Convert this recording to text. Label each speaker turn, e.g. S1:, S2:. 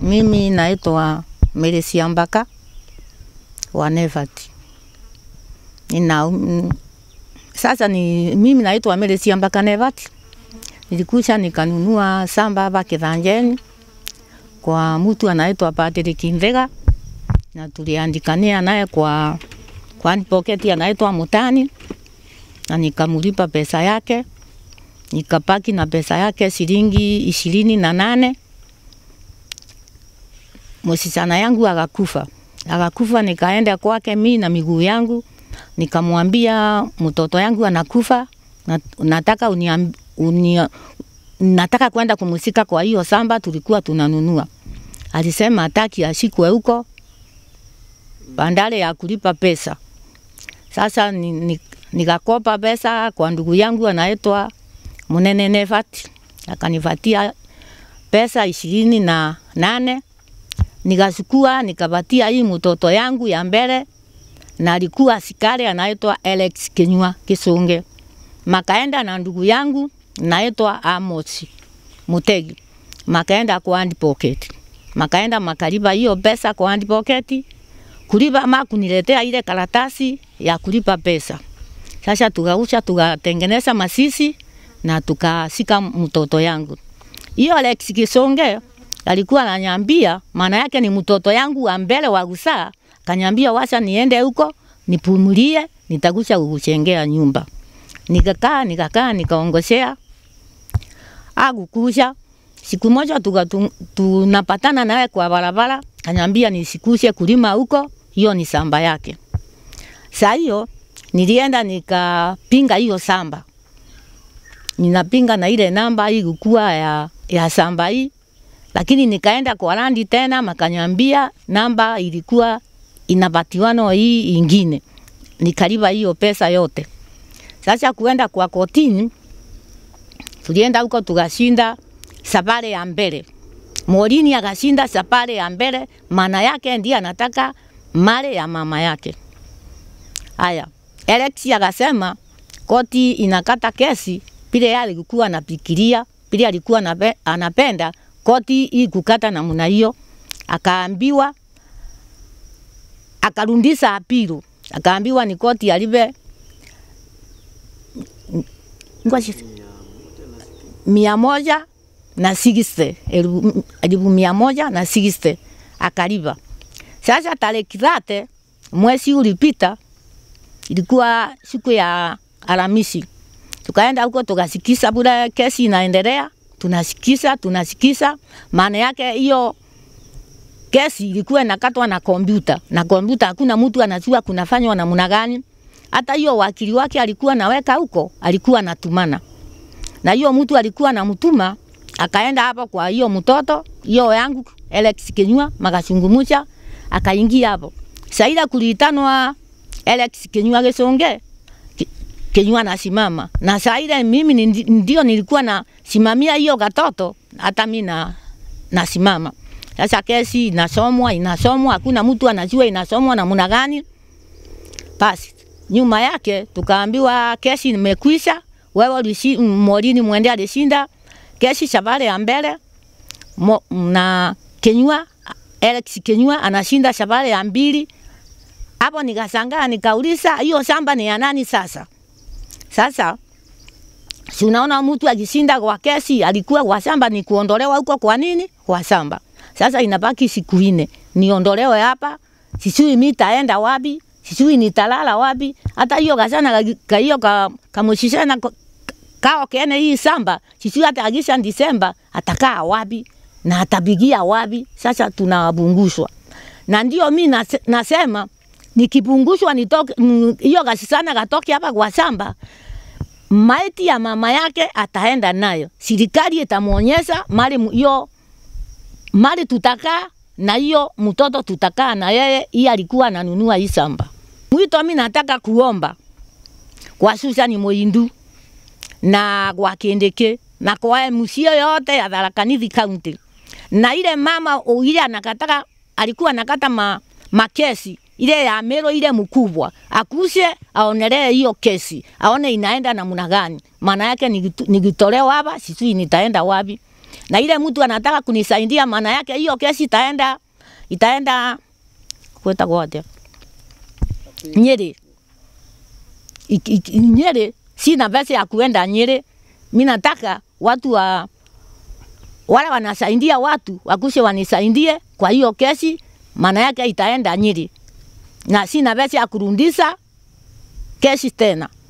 S1: Mimi naitwa Melisia Mbaka wa Nevat. Nina, sasa ni mimi naitwa Melisia Mbaka Nevati. Nilikuja nikanunua samba hapa Kithanjeni kwa mtu anaitwa Patrick Kindega na tuliandikania naye kwa kwa pocket anaitwa Mutani na nikamulipa pesa yake nikapaki na pesa yake shilingi ishirini na nane msichana yangu akakufa, akakufa, nikaenda kwake mi na miguu yangu, nikamwambia mtoto yangu anakufa, nataka unia, unia, nataka kwenda kumusika kwa hiyo samba tulikuwa tunanunua. Alisema hataki ashikwe huko bandale ya kulipa pesa. Sasa ni, ni, nikakopa pesa kwa ndugu yangu anaitwa Munene Nefati, akanifatia pesa ishirini na nane nikachukua nikapatia hii mtoto yangu ya mbele, na alikuwa askari anaitwa Alex Kinywa Kisunge. Makaenda na ndugu yangu naitwa Amos Mutegi, makaenda kwa hand pocket, makaenda makaliba hiyo pesa kwa hand pocket, kuliba ama kuniletea ile karatasi ya kulipa pesa. Sasa tukausha tukatengeneza masisi na tukashika mtoto yangu hiyo Alex Kisunge alikuwa ananyambia, maana yake ni mtoto yangu wa mbele wa Rusaa, kanyambia wacha niende huko nipumulie, nitakusha kukuchengea nyumba. Nikakaa nikakaa nikaongoshea, akukusha. Siku moja tunapatana tu, naye kwa barabara, kanyambia nisikushe kulima huko, hiyo ni samba yake. Saa hiyo nilienda nikapinga hiyo samba, ninapinga na ile namba ilikuwa ya, ya samba hii lakini nikaenda kwa randi tena, makanyambia namba ilikuwa inapatiwano hii ingine, nikaliba hiyo pesa yote. Sasa kuenda kwa kotini, tulienda huko tukashinda safari ya mbele. Morini akashinda safari ya mbele, maana yake ndiye anataka mali ya mama yake. Haya, Alex akasema koti inakata kesi vile alikuwa anafikiria, pile alikuwa anapenda koti hii kukata namna hiyo, akaambiwa akarundisa apilu, akaambiwa ni koti alive mia moja na sigiste elfu mia moja na sigiste akariva Sasa tarehe thate mwesi ulipita, ilikuwa siku ya Alamisi, tukaenda huko tukasikisa bure kesi inaendelea tunasikisa tunasikisa. Maana yake hiyo kesi ilikuwa inakatwa na kompyuta, na kompyuta hakuna mtu anajua kunafanywa namna gani. Hata hiyo wakili wake alikuwa naweka huko, alikuwa anatumana na hiyo mtu alikuwa anamtuma akaenda hapo kwa hiyo mtoto hiyo yangu Alex Kinywa makazungumza akaingia hapo. Saida kulitanwa Alex Kinywa Gesonge kenywa nasimama na saida, mimi ndio nilikuwa nasimamia hiyo katoto, hata mi na nasimama sasa. Kesi inasomwa inasomwa, hakuna mtu anajua inasomwa namna gani. Basi nyuma yake tukaambiwa kesi imekwisha, wewe Morini mwende alishinda kesi Shabale ya mbele Mo, na Kenywa Alex Kenywa anashinda Shabale ya mbili. Hapo nikasangaa nikauliza hiyo shamba ni ya nani sasa? Sasa si unaona mtu akishinda kwa kesi alikuwa kwa shamba, ni kuondolewa huko. Kwa nini kwa shamba? Sasa inabaki siku nne, niondolewe hapa, sijui mimi taenda wapi, sijui nitalala wapi. Hata hiyo kasana ka hiyo ka kamushishana kao kene hii shamba, sijui hata agisha Disemba atakaa wapi na atapigia wapi? Sasa tunawabungushwa na ndio mimi nasema nikipungushwa nitoke mm, hiyo sana katoke hapa kwa shamba, maiti ya mama yake ataenda nayo, serikali itamuonyesha mali hiyo mali tutaka na hiyo mtoto tutaka na yeye, hii alikuwa ananunua hii shamba. Mwito mimi nataka kuomba kwa Susan Muindu na kwa Kindiki na kwa msio yote ya Tharaka Nithi County na ile mama ile anakataka alikuwa anakata ma, makesi ile ya Amero ile mkubwa akuse aonelee hiyo kesi, aone inaenda namna gani. Maana yake nikitolewa hapa, sisi nitaenda wapi, na ile mtu anataka kunisaidia, maana yake hiyo kesi itaenda itaenda kweta kote Nyeri. Nyeri sina pesa ya kuenda Nyeri, mimi nataka watu wa wale wanasaidia watu wakuse wanisaidie kwa hiyo kesi, maana yake itaenda Nyeri na sina vesi ya kurundisa keshi tena.